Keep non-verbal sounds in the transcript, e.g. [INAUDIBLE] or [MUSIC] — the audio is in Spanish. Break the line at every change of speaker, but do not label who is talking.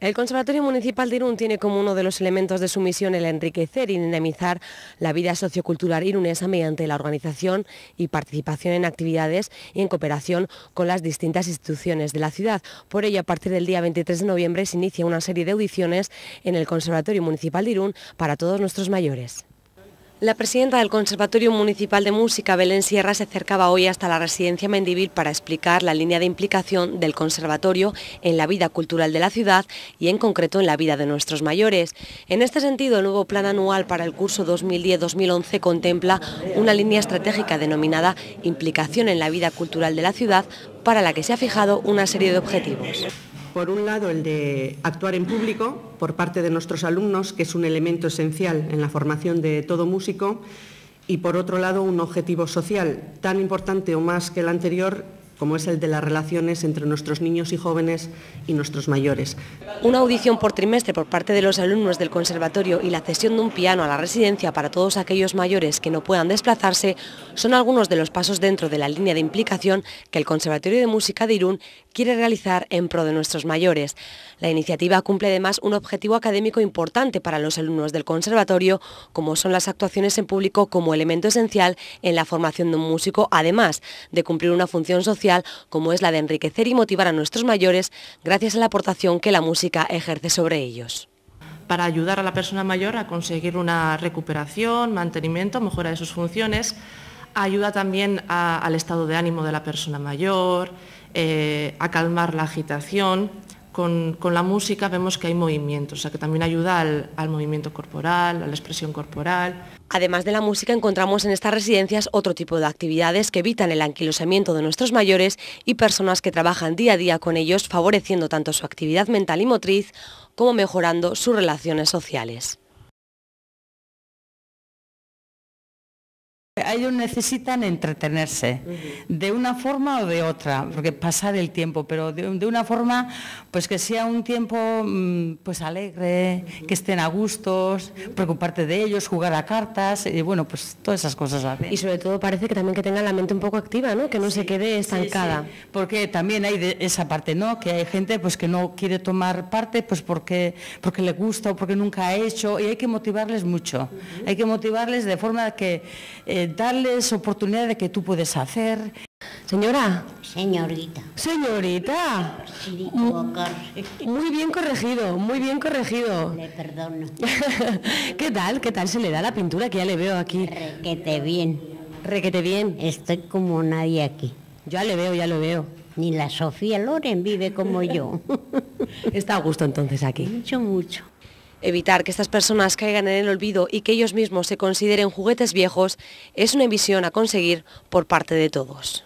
El Conservatorio Municipal de Irún tiene como uno de los elementos de su misión el enriquecer y dinamizar la vida sociocultural irunesa mediante la organización y participación en actividades y en cooperación con las distintas instituciones de la ciudad. Por ello, a partir del día 23 de noviembre se inicia una serie de audiciones en el Conservatorio Municipal de Irún para todos nuestros mayores. La presidenta del Conservatorio Municipal de Música, Belén Sierra, se acercaba hoy hasta la residencia Mendivil para explicar la línea de implicación del conservatorio en la vida cultural de la ciudad y en concreto en la vida de nuestros mayores. En este sentido, el nuevo plan anual para el curso 2010-2011 contempla una línea estratégica denominada Implicación en la vida cultural de la ciudad para la que se ha fijado una serie de objetivos.
Por un lado, el de actuar en público por parte de nuestros alumnos, que es un elemento esencial en la formación de todo músico, y por otro lado, un objetivo social tan importante o más que el anterior como es el de las relaciones entre nuestros niños y jóvenes y nuestros mayores.
Una audición por trimestre por parte de los alumnos del conservatorio y la cesión de un piano a la residencia para todos aquellos mayores que no puedan desplazarse son algunos de los pasos dentro de la línea de implicación que el Conservatorio de Música de Irún quiere realizar en pro de nuestros mayores. La iniciativa cumple además un objetivo académico importante para los alumnos del conservatorio, como son las actuaciones en público como elemento esencial en la formación de un músico, además de cumplir una función social como es la de enriquecer y motivar a nuestros mayores gracias a la aportación que la música ejerce sobre ellos para ayudar a la persona mayor a conseguir una recuperación, mantenimiento, mejora de sus funciones. Ayuda también al estado de ánimo de la persona mayor, eh, a calmar la agitación con, la música vemos que hay movimiento, o sea que también ayuda al, al, movimiento corporal, a la expresión corporal. Además de la música, encontramos en estas residencias otro tipo de actividades que evitan el anquilosamiento de nuestros mayores y personas que trabajan día a día con ellos, favoreciendo tanto su actividad mental y motriz como mejorando sus relaciones sociales.
Ellos necesitan entretenerse de una forma o de otra, porque pasar el tiempo, pero de, una forma pues que sea un tiempo mm, pues alegre, que estén a gustos, preocuparte de ellos, jugar a cartas, y bueno, pues todas esas cosas. Y sobre todo parece que también que tengan la mente un poco activa, ¿no? Que no se quede estancada. Porque también hay esa parte, ¿no? Que hay gente pues que no quiere tomar parte pues porque porque le gusta o porque nunca ha hecho y hay que motivarles mucho. Hay que motivarles de forma que eh, darles oportunidad de que tú puedes hacer. Señora. Señorita. Señorita. muy bien
corregido, muy bien corregido. Le perdono. [LAUGHS] ¿Qué tal? ¿Qué tal se le da la pintura que ya le veo aquí? Requete bien. Requete bien. Estoy como nadie aquí. Ya le veo, ya lo veo. Ni la Sofía Loren vive como yo. [LAUGHS] Está a gusto entonces aquí. Mucho, mucho. Evitar que estas personas caigan en el olvido y que ellos mismos se consideren juguetes viejos es una visión a conseguir por parte de todos.